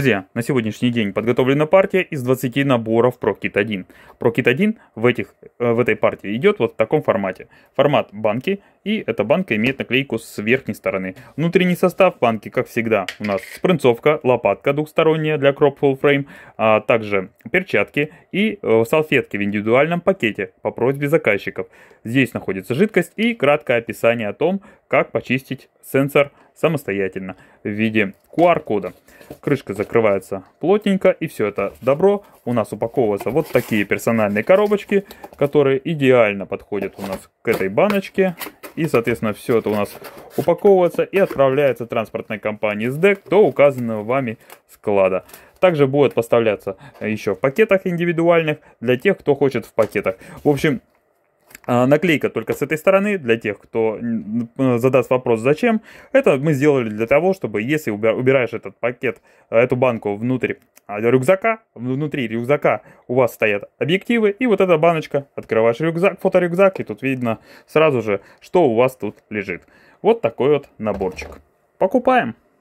Друзья, на сегодняшний день подготовлена партия из 20 наборов ProKit 1. ProKit 1 в, этих, э, в этой партии идет вот в таком формате. Формат банки и эта банка имеет наклейку с верхней стороны. Внутренний состав банки, как всегда, у нас спринцовка, лопатка двухсторонняя для Crop Full Frame, а также перчатки и э, салфетки в индивидуальном пакете по просьбе заказчиков. Здесь находится жидкость и краткое описание о том, как почистить сенсор самостоятельно в виде QR-кода. Крышка закрывается плотненько, и все это добро у нас упаковывается вот такие персональные коробочки, которые идеально подходят у нас к этой баночке и, соответственно, все это у нас упаковывается и отправляется транспортной компании СДЭК до указанного вами склада. Также будет поставляться еще в пакетах индивидуальных для тех, кто хочет в пакетах. В общем, а, Наклейка только с этой стороны, для тех, кто задаст вопрос «Зачем?», это мы сделали для того, чтобы если убираешь этот пакет, э, эту банку внутрь а рюкзака, внутри рюкзака у вас стоят объективы и вот эта баночка. Открываешь рюкзак, фоторюкзак, и тут видно сразу же, что у вас тут лежит. Вот такой вот наборчик. Покупаем!